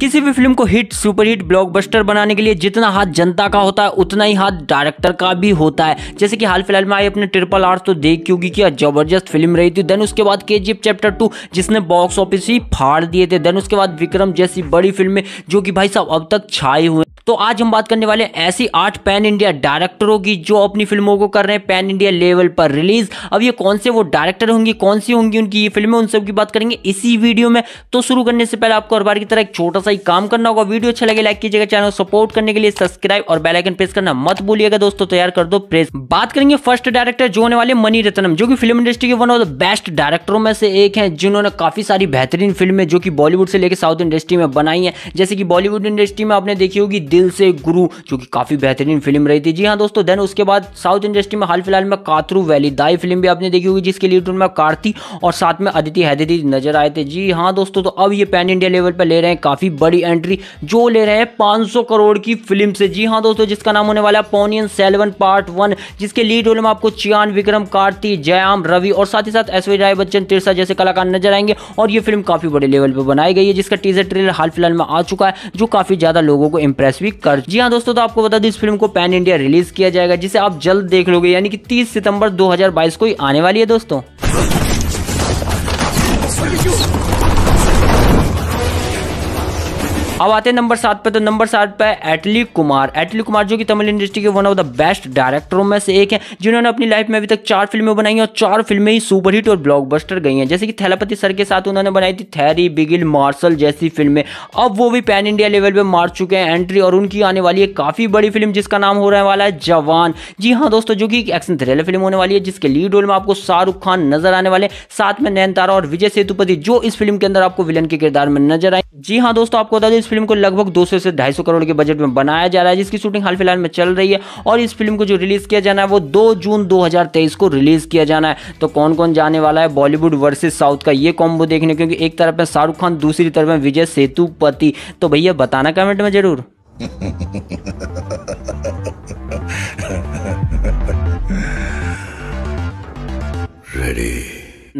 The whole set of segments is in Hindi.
किसी भी फिल्म को हिट सुपरहिट ब्लॉकबस्टर बनाने के लिए जितना हाथ जनता का होता है उतना ही हाथ डायरेक्टर का भी होता है जैसे कि हाल फिलहाल में आई अपने ट्रिपल आर तो देख क्योंकि क्या जबरदस्त फिल्म रही थी देन उसके बाद के चैप्टर टू जिसने बॉक्स ऑफिस ही फाड़ दिए थे देन उसके बाद विक्रम जैसी बड़ी फिल्में जो कि भाई साहब अब तक छाई हुए तो आज हम बात करने वाले ऐसी आठ पैन इंडिया डायरेक्टरों की जो अपनी फिल्मों को कर रहे हैं पैन इंडिया लेवल पर रिलीज अब ये कौन से वो डायरेक्टर होंगी कौन सी होंगी उनकी ये फिल्में उन सब की बात करेंगे इसी वीडियो में तो शुरू करने से पहले आपको हर बार की तरह एक छोटा सा ही काम करना होगा वीडियो अच्छा लगे लाइक कीजिएगा चैनल सपोर्ट करने के लिए सब्सक्राइब और बेलाइकन प्रेस करना मत भूलिएगा दोस्तों तैयार कर दो प्रेस बात करेंगे फर्स्ट डायरेक्टर जो होने वाले मनी रतनम जो कि फिल्म इंडस्ट्री के वन ऑफ द बेस्ट डायरेक्टरों में से एक है जिन्होंने काफी सारी बेहतरीन फिल्में जो कि बॉलीवुड से लेकर साउथ इंडस्ट्री में बनाई है जैसे कि बॉलीवुड इंडस्ट्री में आपने देखी होगी दिल से गुरु जो कि काफ़ी बेहतरीन फिल्म रही थी जी हाँ दोस्तों देन उसके बाद साउथ इंडस्ट्री में हाल फिलहाल में कातरू वैली दाई फिल्म भी आपने देखी होगी जिसके लीड रोल में कार्ती और साथ में अदिति हैदिति नजर आए थे जी हाँ दोस्तों तो अब ये पैन इंडिया लेवल पर ले रहे हैं काफ़ी बड़ी एंट्री जो ले रहे हैं पांच करोड़ की फिल्म से जी हाँ दोस्तों जिसका नाम होने वाला है पोनियन सेलवन पार्ट वन जिसके लीड रोल में आपको चियान विक्रम कार्ती जयाम रवि और साथ ही साथ ऐश्वर्य राय बच्चन तिरसा जैसे कलाकार नजर आएंगे और ये फिल्म काफ़ी बड़े लेवल पर बनाई गई है जिसका टीजर ट्रेलर हाल फिलहाल में आ चुका है जो काफ़ी ज़्यादा लोगों को इंप्रेस वीक कर जी हाँ दोस्तों तो आपको बता दूं इस फिल्म को पैन इंडिया रिलीज किया जाएगा जिसे आप जल्द देख लोगे यानी कि 30 सितंबर 2022 को ही आने वाली है दोस्तों अब आते हैं नंबर सात पे तो नंबर सात पे एटली कुमार एटली कुमार जो कि तमिल इंडस्ट्री के वन ऑफ द बेस्ट डायरेक्टरों में से एक है जिन्होंने अपनी लाइफ में अभी तक चार फिल्में बनाई हैं और चार फिल्में ही सुपरहिट और ब्लॉकबस्टर गई हैं जैसे कि थैलापति सर के साथ उन्होंने बनाई थी थैरी बिगिल मार्शल जैसी फिल्में अब वो भी पैन इंडिया लेवल पर मार चुके हैं एंट्री और उनकी आने वाली एक काफ़ी बड़ी फिल्म जिसका नाम हो रहा वाला है जवान जी हाँ दोस्तों जो कि एक्शन थ्रिलर फिल्म होने वाली है जिसके लीड रोल में आपको शाहरुख खान नजर आने वाले साथ में नयनतारा और विजय सेतुपति जो इस फिल्म के अंदर आपको विलन के किरदार में नजर आए जी हाँ दोस्तों आपको बता दें इस फिल्म को लगभग 200 से 250 करोड़ के बजट में बनाया जा रहा है जिसकी शूटिंग हाल फिलहाल में चल रही है और इस फिल्म को जो रिलीज़ किया जाना है वो दो जून 2023 को रिलीज़ किया जाना है तो कौन कौन जाने वाला है बॉलीवुड वर्सेज साउथ का ये कॉम्बो देखने क्योंकि एक तरफ है शाहरुख खान दूसरी तरफ है विजय सेतुपति तो भैया बताना कमेंट में जरूर Ready.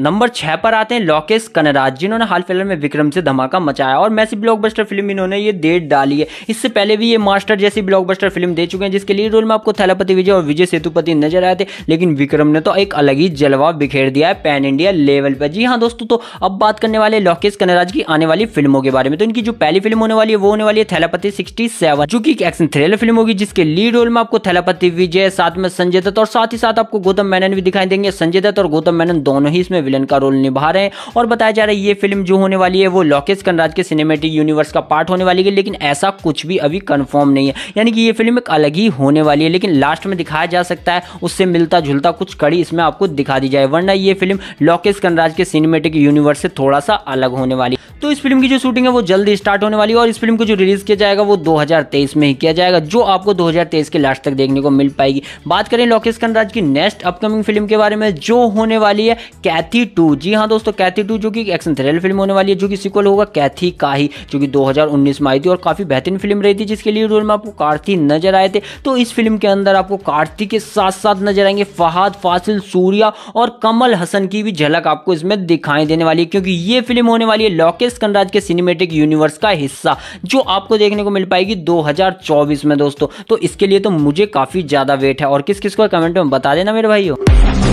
नंबर छह पर आते हैं लोकेश कनराज जिन्होंने हाल फिलहाल में विक्रम से धमाका मचाया और मैसी ब्लॉकबस्टर फिल्म इन्होंने ये डेट डाली है इससे पहले भी ये मास्टर जैसी ब्लॉकबस्टर फिल्म दे चुके हैं जिसके लीड रोल में आपको थैलापति विजय और विजय सेतुपति नजर आए थे लेकिन विक्रम ने तो एक अलग ही जलवा बिखेर दिया है पैन इंडिया लेवल पर जी हाँ दोस्तों तो अब बात करने वाले लोकेश कनराज की आने वाली फिल्मों के बारे में तो इनकी जो पहली फिल्म होने वाली है वो होने वाली है थैलापति सिक्सटी सेवन जो एक एक्शन थ्रिलर फिल्म होगी जिसके लीड रोल में आपको थैलापति विजय साथ में संजय दत्त और साथ ही साथ आपको गौतम मेनन भी दिखाई देंगे संजय दत्त और गौतम मेनन दोनों ही इसमें विलन का रोल निभा रहे हैं और बताया जा रहा है ये फिल्म जो होने वाली है वो लोकेश कनराज के सिनेमेटिक यूनिवर्स का पार्ट होने वाली है लेकिन ऐसा कुछ भी अभी कन्फर्म नहीं है यानी कि ये फिल्म एक अलग ही होने वाली है लेकिन लास्ट में दिखाया जा सकता है उससे मिलता जुलता कुछ कड़ी इसमें आपको दिखा दी जाए वरना ये फिल्म लोकेश कनराज के सिनेमेटिक यूनिवर्स से थोड़ा सा अलग होने वाली तो इस फिल्म की जो शूटिंग है वो जल्दी स्टार्ट होने वाली है और इस फिल्म को जो रिलीज किया जाएगा वो 2023 में ही किया जाएगा जो आपको 2023 के लास्ट तक देखने को मिल पाएगी बात करें लोकेश कनराज की नेक्स्ट अपकमिंग फिल्म के बारे में जो होने वाली है कैथी कैथी टू जी हाँ दोस्तों कैथी टू जो कि एक्शन थ्रिल फिल्म होने वाली है जो कि सिक्वल होगा कैथी का ही जो कि 2019 में आई थी और काफ़ी बेहतरीन फिल्म रही थी जिसके लिए रोल में आपको कार्ती नजर आए थे तो इस फिल्म के अंदर आपको कार्ती के साथ साथ नजर आएंगे फहाद फासिल सूर्या और कमल हसन की भी झलक आपको इसमें दिखाई देने वाली है क्योंकि ये फिल्म होने वाली है लोकेश कनराज के सिनेमेटिक यूनिवर्स का हिस्सा जो आपको देखने को मिल पाएगी दो में दोस्तों तो इसके लिए तो मुझे काफ़ी ज़्यादा वेट है और किस किस को कमेंट में बता देना मेरे भाइयों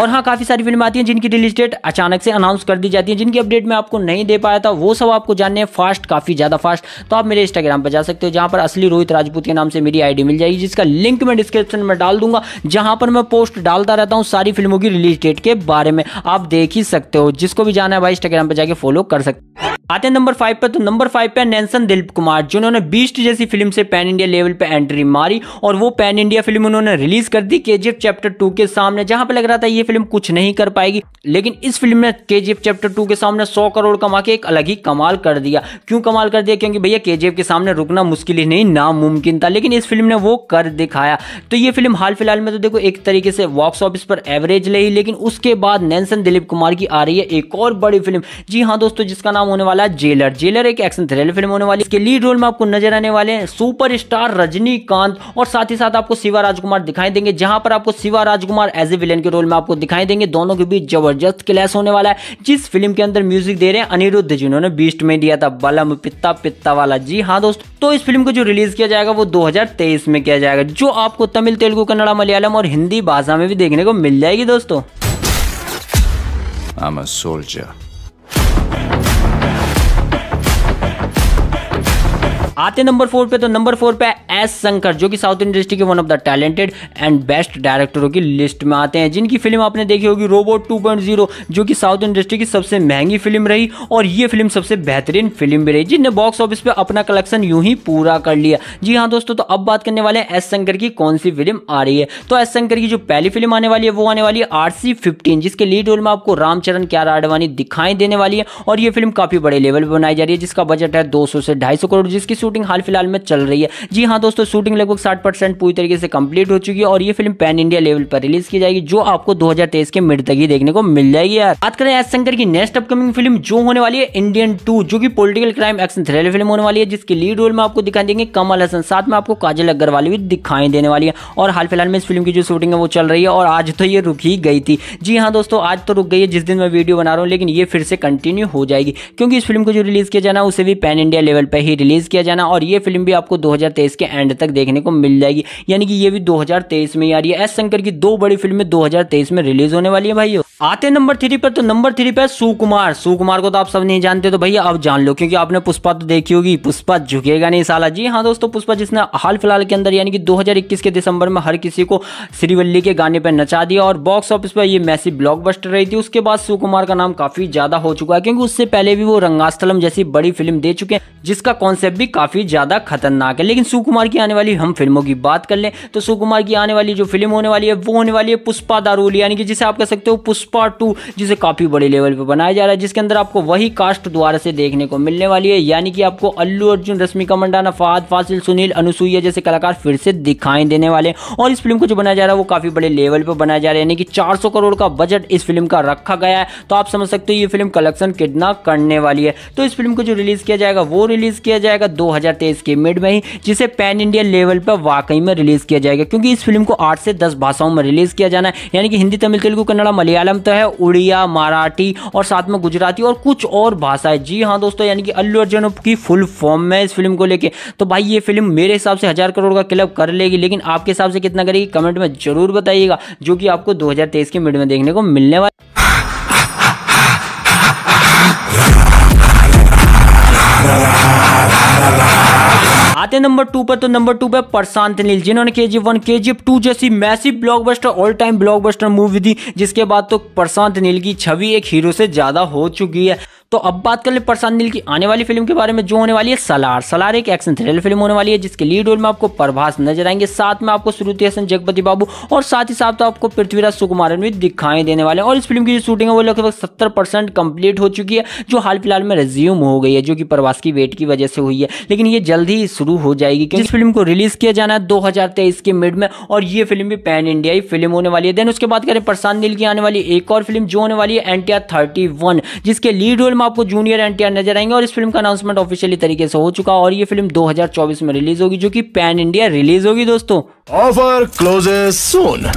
और हाँ काफ़ी सारी फिल्में आती हैं जिनकी रिलीज डेट अचानक से अनाउंस कर दी जाती है जिनकी अपडेट मैं आपको नहीं दे पाया था वो सब आपको जानने हैं फास्ट काफ़ी ज़्यादा फास्ट तो आप मेरे इंस्टाग्राम पर जा सकते हो जहाँ पर असली रोहित राजपूत के नाम से मेरी आईडी मिल जाएगी जिसका लिंक मैं डिस्क्रिप्शन में डाल दूंगा जहां पर मैं पोस्ट डालता रहता हूँ सारी फिल्मों की रिलीज डेट के बारे में आप देख ही सकते हो जिसको भी जाना है भाई इंस्टाग्राम पर जाके फॉलो कर सकते हो आते नंबर फाइव पर तो नंबर फाइव पे नैनसन दिलीप कुमार जिन्होंने बीस्ट जैसी फिल्म से पैन इंडिया लेवल पे एंट्री मारी और वो पैन इंडिया फिल्म उन्होंने रिलीज कर दी के चैप्टर टू के सामने जहां पे लग रहा था ये फिल्म कुछ नहीं कर पाएगी लेकिन इस फिल्म ने के चैप्टर टू के सामने सौ करोड़ कमा के एक अलग ही कमाल कर दिया क्यों कमाल कर दिया क्योंकि भैया के के सामने रुकना मुश्किल ही नहीं नामुमकिन था लेकिन इस फिल्म ने वो कर दिखाया तो ये फिल्म हाल फिलहाल में तो देखो एक तरीके से बॉक्स ऑफिस पर एवरेज रही लेकिन उसके बाद नैनसन दिलीप कुमार की आ रही है एक और बड़ी फिल्म जी हाँ दोस्तों जिसका नाम होने वाला वाला जेलर जेलर एक एक्शन थ्रिलर फिल्म होने वाली इसके लीड रोल में आपको नजर आने वाले हैं सुपर स्टार रजनीकांत और साथ ही साथ आपको शिवा राजकुमार दिखाई देंगे जहां पर आपको Shiva Rajkumar as a villain के रोल में आपको दिखाई देंगे दोनों के बीच जबरदस्त क्लैश होने वाला है जिस फिल्म के अंदर म्यूजिक दे रहे हैं अनिरुद्ध जिन्होंने बीस्ट में दिया था बलम पिता पिता वाला जी हाँ दोस्त तो इस फिल्म को जो रिलीज किया जाएगा वो दो में किया जाएगा जो आपको तमिल तेलुगु कन्नड़ा मलयालम और हिंदी भाषा में भी देखने को मिल जाएगी दोस्तों I'm a soldier. आते नंबर फोर पे तो नंबर फोर पे एस शंकर जो कि साउथ इंडस्ट्री के one of the talented and best डायरेक्टरों की लिस्ट में आते हैं जिनकी फिल्म आपने देखी होगी रोबोट टू जो कि साउथ इंडस्ट्री की सबसे महंगी फिल्म रही और ये फिल्म सबसे बेहतरीन फिल्म भी रही जिनने बॉक्स ऑफिस पर अपना कलेक्शन यूं ही पूरा कर लिया जी हाँ दोस्तों तो अब बात करने वाले हैं एस शंकर की कौन सी फिल्म आ रही है तो एस शंकर की जो पहली फिल्म आने वाली है वो आने वाली है फिफ्टीन जिसके लीड रोल में आपको रामचरण क्यारा आडवाणी दिखाई देने वाली है और ये फिल्म काफी बड़े लेवल पर बनाई जा रही है जिसका बजट है दो से ढाई करोड़ जिसकी शूटिंग हाल फिलहाल में चल रही है जी हाँ दोस्तों शूटिंग लगभग साठ परसेंट पूरी तरीके से कंप्लीट हो चुकी है और ये फिल्म पैन इंडिया लेवल पर रिलीज की जाएगी जो आपको दो के मिड तक ही देखने को मिल जाएगी यार बात करें एस शंकर की नेक्स्ट अपकमिंग फिल्म जो होने वाली है इंडियन टू जो की political crime action thriller film होने वाली है जिसके लीड रोल में आपको दिखाई देंगे कमल हसन साथ में आपको काजल अग्रवाल भी दिखाई देने वाली है और हाल फिलहाल में इस फिल्म की जो शूटिंग है वो चल रही है और आज तो ये रुक ही गई थी जी हाँ दोस्तों आज तो रुक गई है जिस दिन मैं वीडियो बना रहा हूँ लेकिन ये फिर से कंटिन्यू हो जाएगी क्योंकि इस फिल्म को जो रिलीज किया जाना उसे भी पैन इंडिया लेवल पर ही रिलीज किया जाना रहना और ये फिल्म भी आपको 2023 के एंड तक देखने को मिल जाएगी यानी कि ये भी 2023 में यार ये एस शंकर की दो बड़ी फिल्में 2023 में रिलीज होने वाली है भाई आते नंबर थ्री पर तो नंबर थ्री पर सुकुमार सुकुमार को तो आप सब नहीं जानते तो भैया आप जान लो क्योंकि आपने पुष्पा तो देखी होगी पुष्पा झुकेगा नहीं साला जी हाँ दोस्तों पुष्पा जिसने हाल फिलहाल के अंदर यानी कि 2021 के दिसंबर में हर किसी को श्रीवल्ली के गाने पर नचा दिया और बॉक्स ऑफिस पर ये मैसी ब्लॉक रही थी उसके बाद सुकुमार का नाम काफी ज्यादा हो चुका है क्योंकि उससे पहले भी वो रंगास्थलम जैसी बड़ी फिल्म दे चुके हैं जिसका कॉन्सेप्ट भी काफी ज्यादा खतरनाक है लेकिन सुकुमार की आने वाली हम फिल्मों की बात कर ले तो सुकुमार की आने वाली जो फिल्म होने वाली है वो होने वाली है पुष्पा दारूल यानी कि जिसे आप कह सकते हो पुष्पा पार्ट टू जिसे काफ़ी बड़े लेवल पर बनाया जा रहा है जिसके अंदर आपको वही कास्ट द्वारा से देखने को मिलने वाली है यानी कि आपको अल्लू अर्जुन रश्मिका मंडाना फहद फासिल सुनील अनुसुईया जैसे कलाकार फिर से दिखाई देने वाले और इस फिल्म को जो बनाया जा रहा है वो काफ़ी बड़े लेवल पर बनाया जा रहा है यानी कि चार करोड़ का बजट इस फिल्म का रखा गया है तो आप समझ सकते हो ये फिल्म कलेक्शन कितना करने वाली है तो इस फिल्म को जो रिलीज़ किया जाएगा वो रिलीज़ किया जाएगा दो के मिड में ही जिसे पैन इंडिया लेवल पर वाकई में रिलीज़ किया जाएगा क्योंकि इस फिल्म को आठ से दस भाषाओं में रिलीज़ किया जाना है यानी कि हिंदी तमिल तेलुगु कन्नड़ा मलयालम प्रांत है उड़िया मराठी और साथ में गुजराती और कुछ और भाषाएं जी हाँ दोस्तों यानी कि अल्लू अर्जुन की फुल फॉर्म में इस फिल्म को लेके तो भाई ये फिल्म मेरे हिसाब से हज़ार करोड़ का क्लब कर लेगी लेकिन आपके हिसाब से कितना करेगी कमेंट में जरूर बताइएगा जो कि आपको दो के मिड में देखने को मिलने वाला आते नंबर टू पर तो नंबर टू पर प्रशांत नील जिन्होंने के G one K G F two जैसी massive blockbuster all time blockbuster movie दी जिसके बाद तो प्रशांत नील की छवि एक हीरो से ज़्यादा हो चुकी है तो अब बात कर ले प्रशांत नील की आने वाली फिल्म के बारे में जो होने वाली है सलार सलार एक एक्शन थ्रिलर फिल्म होने वाली है जिसके लीड रोल में आपको प्रभास नजर आएंगे साथ में आपको श्रुति हसन जगपति बाबू और साथ ही साथ तो आपको पृथ्वीराज सुकुमारन भी दिखाई देने वाले हैं और इस फिल्म की जो शूटिंग है वो लगभग सत्तर परसेंट कंप्लीट हो चुकी है जो हाल फिलहाल में रिज्यूम हो गई है जो कि प्रवास की वेट की वजह से हुई है लेकिन ये जल्द ही शुरू हो जाएगी क्योंकि इस फिल्म को रिलीज किया जाना है दो के मिड में और ये फिल्म भी पैन इंडिया फिल्म होने वाली है देन उसके बाद करें प्रशांत नील की आने वाली एक और फिल्म जो होने वाली है थर्टी वन जिसके लीड रोल फिल्म आपको जूनियर एन नजर आएंगे और इस फिल्म का अनाउंसमेंट ऑफिशियली तरीके से हो चुका और ये फिल्म 2024 में रिलीज होगी जो कि पैन इंडिया रिलीज होगी दोस्तों ऑफर क्लोजेस सून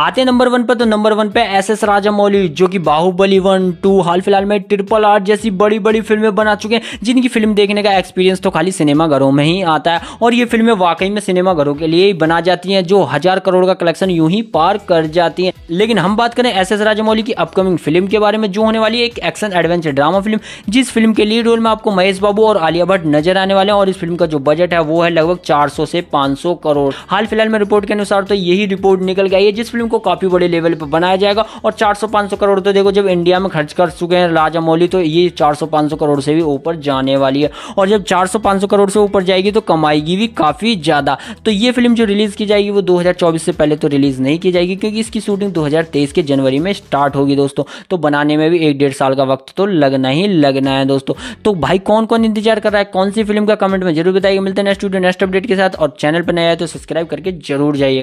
आते नंबर वन पे तो नंबर वन पे एस एस राजा मौली जो कि बाहुबली वन टू हाल फिलहाल में ट्रिपल आर जैसी बड़ी बड़ी फिल्में बना चुके हैं जिनकी फिल्म देखने का एक्सपीरियंस तो खाली सिनेमाघरों में ही आता है और ये फिल्में वाकई में सिनेमाघरों के लिए ही बना जाती हैं जो हजार करोड़ का कलेक्शन यूं ही पार कर जाती है लेकिन हम बात करें एस एस राजामौली की अपकमिंग फिल्म के बारे में जो होने वाली है एक एक्शन एडवेंचर ड्रामा फिल्म जिस फिल्म के लीड रोल में आपको महेश बाबू और आलिया भट्ट नजर आने वाले हैं और इस फिल्म का जो बजट है वो है लगभग चार से पांच करोड़ हाल फिलहाल में रिपोर्ट के अनुसार तो यही रिपोर्ट निकल गई है जिस फिल्म को काफ़ी बड़े लेवल पर बनाया जाएगा और 400-500 करोड़ तो देखो जब इंडिया में खर्च कर चुके हैं राजा मौली तो ये 400-500 करोड़ से भी ऊपर जाने वाली है और जब 400-500 करोड़ से ऊपर जाएगी तो कमाएगी भी काफ़ी ज़्यादा तो ये फिल्म जो रिलीज़ की जाएगी वो चौबीस से पहले तो रिलीज़ नहीं की जाएगी क्योंकि इसकी शूटिंग तेईस के जनवरी में स्टार्ट होगी दोस्तों तो बनाने में भी एक डेढ़ साल का वक्त तो लगना ही लगना है दोस्तों तो भाई कौन कौन इंतजार कर रहा है कौन सी फिल्म का कमेंट में जरूर बताइए मिलते हैं नेक्स्ट वीडियो नेक्स्ट अपडेट के साथ और चैनल पर नया है तो सब्सक्राइब करके जरूर जाइए